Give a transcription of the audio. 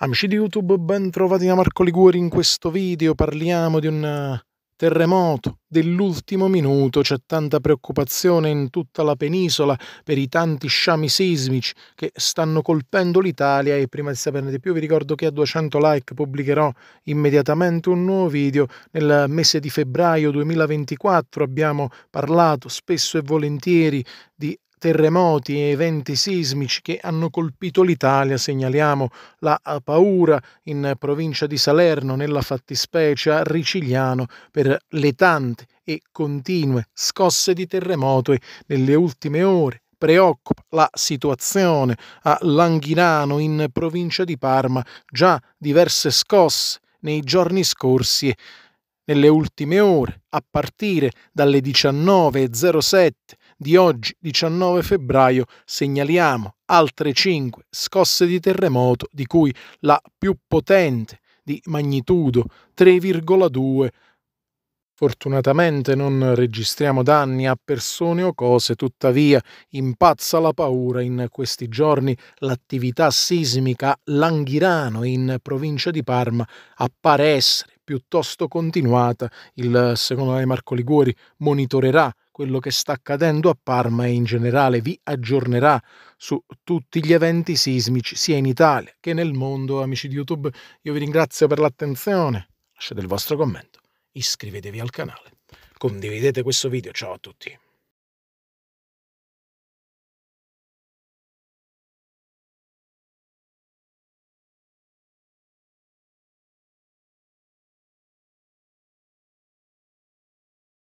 Amici di YouTube, bentrovati da Marco Liguori. In questo video parliamo di un eh, terremoto dell'ultimo minuto. C'è tanta preoccupazione in tutta la penisola per i tanti sciami sismici che stanno colpendo l'Italia e prima di saperne di più vi ricordo che a 200 like pubblicherò immediatamente un nuovo video. Nel mese di febbraio 2024 abbiamo parlato spesso e volentieri di terremoti e eventi sismici che hanno colpito l'Italia, segnaliamo la eh, paura in provincia di Salerno, nella fattispecie a Ricigliano, per le tante e continue scosse di terremoto e nelle ultime ore preoccupa la situazione a Langhirano in provincia di Parma, già diverse scosse nei giorni scorsi e nelle ultime ore, a partire dalle 19.07 di oggi 19 febbraio segnaliamo altre 5 scosse di terremoto di cui la più potente di magnitudo 3,2 Fortunatamente non registriamo danni a persone o cose, tuttavia impazza la paura in questi giorni. L'attività sismica Langhirano in provincia di Parma appare essere piuttosto continuata. Il secondo me Marco Liguori monitorerà quello che sta accadendo a Parma e in generale vi aggiornerà su tutti gli eventi sismici sia in Italia che nel mondo. Amici di YouTube, io vi ringrazio per l'attenzione, lasciate il vostro commento, iscrivetevi al canale, condividete questo video, ciao a tutti.